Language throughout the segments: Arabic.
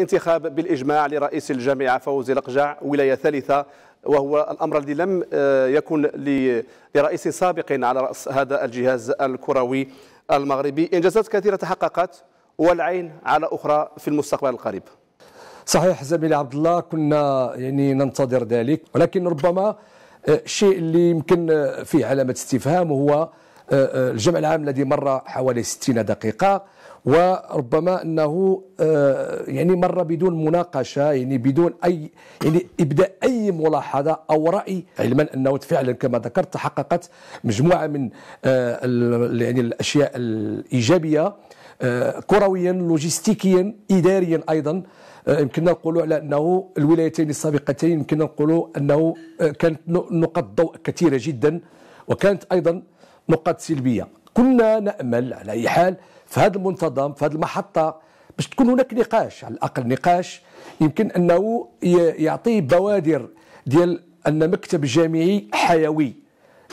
انتخاب بالإجماع لرئيس الجامعة فوزي لقجع ولاية ثالثة وهو الأمر الذي لم آه، يكن لرئيس سابق على رأس هذا الجهاز الكروي المغربي إنجازات كثيرة تحققت والعين على أخرى في المستقبل القريب صحيح زميلي عبد الله كنا يعني ننتظر ذلك ولكن ربما الشيء آه، اللي يمكن آه، فيه علامه استفهام هو الجمع العام الذي مر حوالي 60 دقيقه وربما انه آه، يعني مر بدون مناقشه يعني بدون اي يعني ابداء اي ملاحظه او راي علما انه فعلا كما ذكرت تحققت مجموعه من آه، يعني الاشياء الايجابيه آه، كرويا لوجستيكيا اداريا ايضا يمكننا نقول على انه الولايتين السابقتين يمكننا نقول انه كانت نقاط ضوء كثيره جدا وكانت ايضا نقاط سلبيه كنا نامل على اي حال في هذا المنتظم في هذه المحطه باش تكون هناك نقاش على الاقل نقاش يمكن انه يعطي بوادر ديال ان مكتب الجامعي حيوي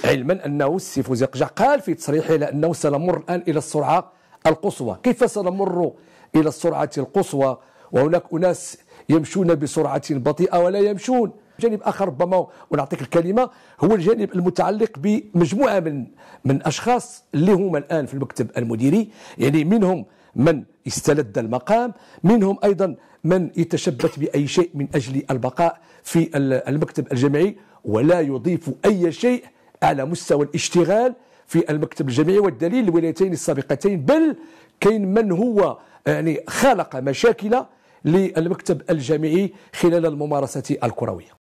علما انه السي فوزي قجع قال في تصريحه لانه سنمر الان الى السرعه القصوى، كيف سنمر الى السرعه القصوى وهناك اناس يمشون بسرعه بطيئه ولا يمشون جانب اخر ربما ونعطيك الكلمه هو الجانب المتعلق بمجموعه من من اشخاص اللي هما الان في المكتب المديري يعني منهم من استلد المقام منهم ايضا من يتشبث باي شيء من اجل البقاء في المكتب الجامعي ولا يضيف اي شيء على مستوى الاشتغال في المكتب الجامعي والدليل الولايتين السابقتين بل كاين من هو يعني خلق مشاكل للمكتب الجامعي خلال الممارسة الكروية